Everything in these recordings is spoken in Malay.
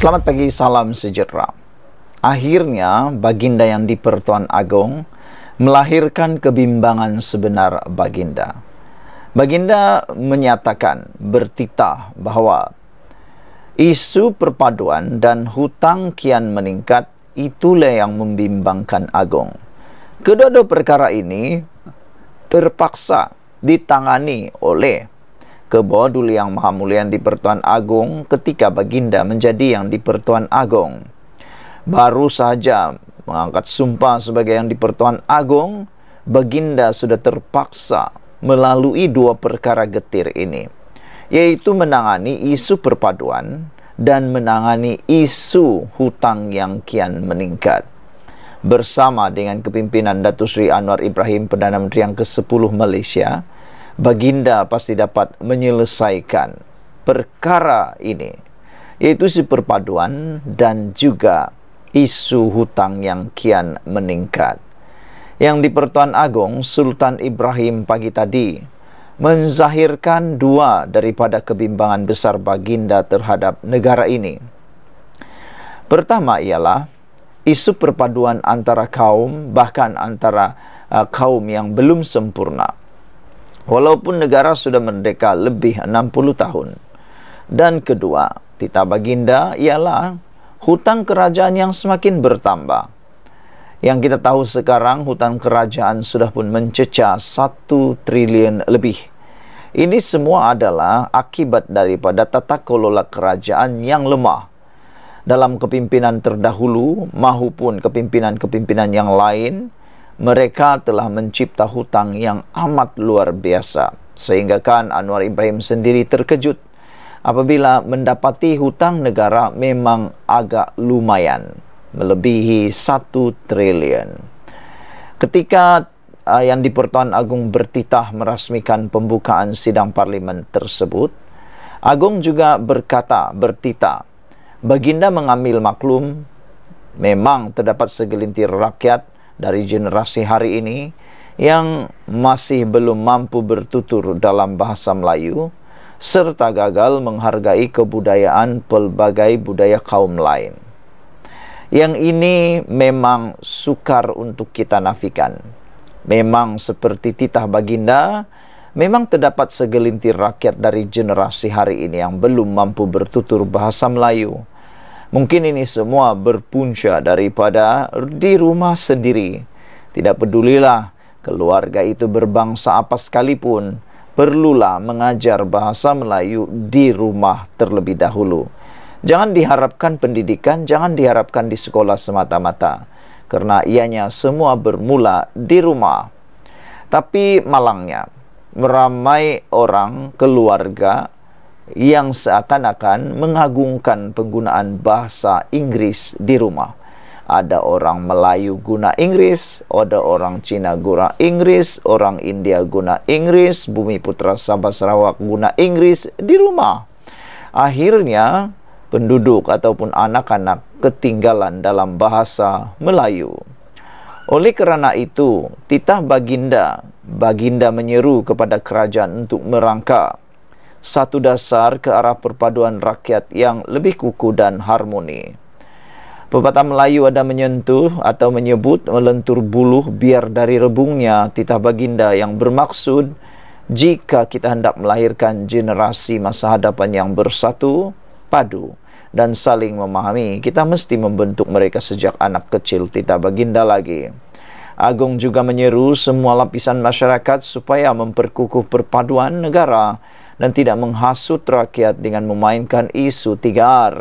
Selamat pagi, salam sejahtera. Akhirnya, Baginda yang di Pertuan Agong melahirkan kebimbangan sebenar Baginda. Baginda menyatakan bertitah bahawa isu perpaduan dan hutang kian meningkat itulah yang membimbangkan Agong. Kedua-dua perkara ini terpaksa ditangani oleh ke kebodul yang maha mulia di Pertuan Agong ketika baginda menjadi yang di Pertuan Agong. Baru saja mengangkat sumpah sebagai yang di Pertuan Agong, baginda sudah terpaksa melalui dua perkara getir ini, yaitu menangani isu perpaduan dan menangani isu hutang yang kian meningkat. Bersama dengan kepimpinan Datu Sri Anwar Ibrahim Perdana Menteri yang ke-10 Malaysia, baginda pasti dapat menyelesaikan perkara ini yaitu isu perpaduan dan juga isu hutang yang kian meningkat yang di Pertuan Agong Sultan Ibrahim pagi tadi menzahirkan dua daripada kebimbangan besar baginda terhadap negara ini pertama ialah isu perpaduan antara kaum bahkan antara uh, kaum yang belum sempurna walaupun negara sudah merdeka lebih 60 tahun. Dan kedua, Tita Baginda ialah hutang kerajaan yang semakin bertambah. Yang kita tahu sekarang hutang kerajaan sudah pun mencecah 1 trilion lebih. Ini semua adalah akibat daripada tata kelola kerajaan yang lemah. Dalam kepimpinan terdahulu maupun kepimpinan-kepimpinan yang lain, mereka telah mencipta hutang yang amat luar biasa sehingga kan Anwar Ibrahim sendiri terkejut apabila mendapati hutang negara memang agak lumayan melebihi 1 trilion ketika uh, ah, yang di Pertuan Agung bertitah merasmikan pembukaan sidang parlimen tersebut Agung juga berkata bertitah baginda mengambil maklum memang terdapat segelintir rakyat dari generasi hari ini yang masih belum mampu bertutur dalam bahasa Melayu serta gagal menghargai kebudayaan pelbagai budaya kaum lain. Yang ini memang sukar untuk kita nafikan. Memang seperti titah baginda, memang terdapat segelintir rakyat dari generasi hari ini yang belum mampu bertutur bahasa Melayu. Mungkin ini semua berpunca daripada di rumah sendiri. Tidak pedulilah keluarga itu berbangsa apa sekalipun, perlulah mengajar bahasa Melayu di rumah terlebih dahulu. Jangan diharapkan pendidikan, jangan diharapkan di sekolah semata-mata. kerana ianya semua bermula di rumah. Tapi malangnya, ramai orang keluarga yang seakan-akan mengagungkan penggunaan bahasa Inggris di rumah. Ada orang Melayu guna Inggris, ada orang Cina guna Inggris, orang India guna Inggris, Bumi Putra Sabah Sarawak guna Inggris di rumah. Akhirnya, penduduk ataupun anak-anak ketinggalan dalam bahasa Melayu. Oleh kerana itu, titah baginda, baginda menyeru kepada kerajaan untuk merangka satu dasar ke arah perpaduan rakyat yang lebih kuku dan harmoni. Pepatah Melayu ada menyentuh atau menyebut melentur buluh biar dari rebungnya titah baginda yang bermaksud jika kita hendak melahirkan generasi masa hadapan yang bersatu, padu dan saling memahami, kita mesti membentuk mereka sejak anak kecil titah baginda lagi. Agung juga menyeru semua lapisan masyarakat supaya memperkukuh perpaduan negara dan tidak menghasut rakyat dengan memainkan isu tiga tigar,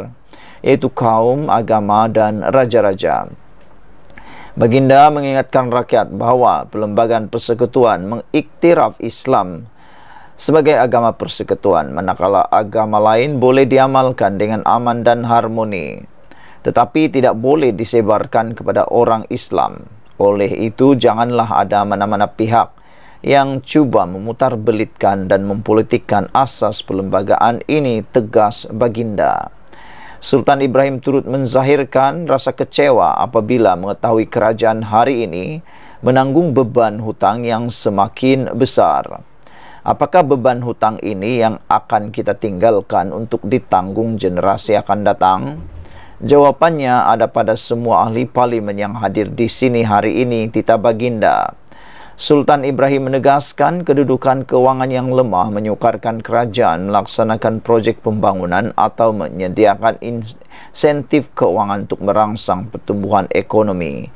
iaitu kaum, agama dan raja-raja. Baginda mengingatkan rakyat bahawa Perlembagaan Persekutuan mengiktiraf Islam sebagai agama persekutuan manakala agama lain boleh diamalkan dengan aman dan harmoni tetapi tidak boleh disebarkan kepada orang Islam. Oleh itu janganlah ada mana-mana pihak yang cuba memutarbelitkan dan mempolitikkan asas perlembagaan ini tegas baginda. Sultan Ibrahim turut menzahirkan rasa kecewa apabila mengetahui kerajaan hari ini menanggung beban hutang yang semakin besar. Apakah beban hutang ini yang akan kita tinggalkan untuk ditanggung generasi akan datang? Jawapannya ada pada semua ahli parlimen yang hadir di sini hari ini, Tita Baginda. Sultan Ibrahim menegaskan kedudukan kewangan yang lemah menyukarkan kerajaan melaksanakan projek pembangunan atau menyediakan insentif kewangan untuk merangsang pertumbuhan ekonomi.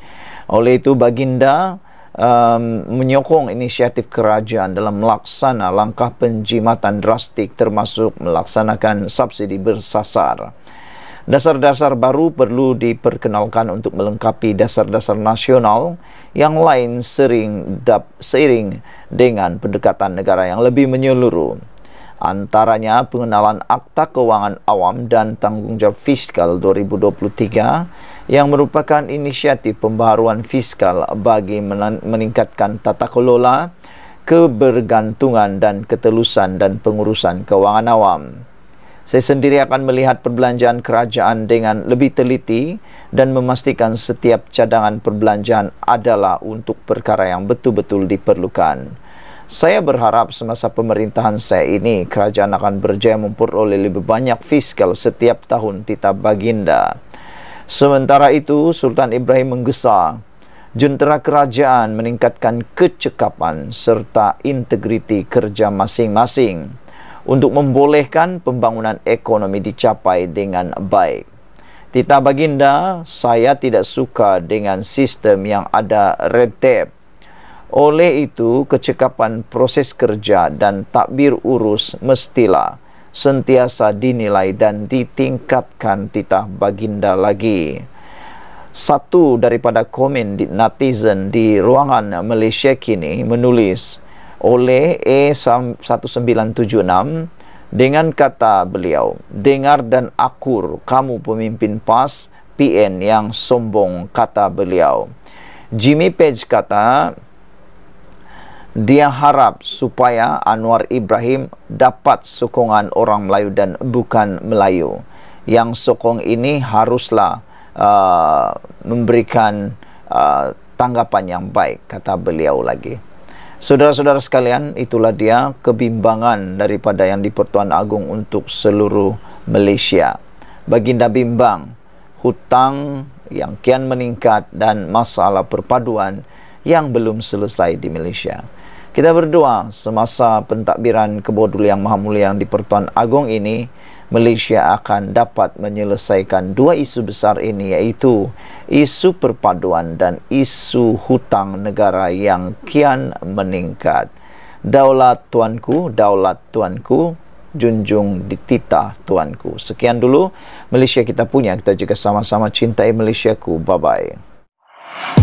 Oleh itu baginda um, menyokong inisiatif kerajaan dalam melaksana langkah penjimatan drastik termasuk melaksanakan subsidi bersasar. Dasar-dasar baru perlu diperkenalkan untuk melengkapi dasar-dasar nasional yang lain sering dap seiring dengan pendekatan negara yang lebih menyeluruh. Antaranya pengenalan Akta Keuangan Awam dan Tanggungjawab Fiskal 2023 yang merupakan inisiatif pembaruan fiskal bagi meningkatkan tata kelola, kebergantungan dan ketelusan dan pengurusan keuangan awam saya sendiri akan melihat perbelanjaan kerajaan dengan lebih teliti dan memastikan setiap cadangan perbelanjaan adalah untuk perkara yang betul-betul diperlukan. Saya berharap semasa pemerintahan saya ini, kerajaan akan berjaya memperoleh lebih banyak fiskal setiap tahun titah baginda. Sementara itu, Sultan Ibrahim menggesa jentera kerajaan meningkatkan kecekapan serta integriti kerja masing-masing untuk membolehkan pembangunan ekonomi dicapai dengan baik. Tita Baginda, saya tidak suka dengan sistem yang ada red tape. Oleh itu, kecekapan proses kerja dan takbir urus mestilah sentiasa dinilai dan ditingkatkan Tita Baginda lagi. Satu daripada komen netizen di ruangan Malaysia kini menulis, oleh A1976 dengan kata beliau, dengar dan akur kamu pemimpin PAS PN yang sombong kata beliau. Jimmy Page kata dia harap supaya Anwar Ibrahim dapat sokongan orang Melayu dan bukan Melayu. Yang sokong ini haruslah uh, memberikan uh, tanggapan yang baik kata beliau lagi. Saudara-saudara sekalian, itulah dia kebimbangan daripada yang di Pertuan Agung untuk seluruh Malaysia. Baginda bimbang, hutang yang kian meningkat dan masalah perpaduan yang belum selesai di Malaysia. Kita berdoa semasa pentadbiran kebodul yang maha mulia yang di Pertuan Agung ini, Malaysia akan dapat menyelesaikan dua isu besar ini iaitu isu perpaduan dan isu hutang negara yang kian meningkat. Daulat tuanku, daulat tuanku, junjung dititah tuanku. Sekian dulu Malaysia kita punya, kita juga sama-sama cintai Malaysiaku. Bye-bye.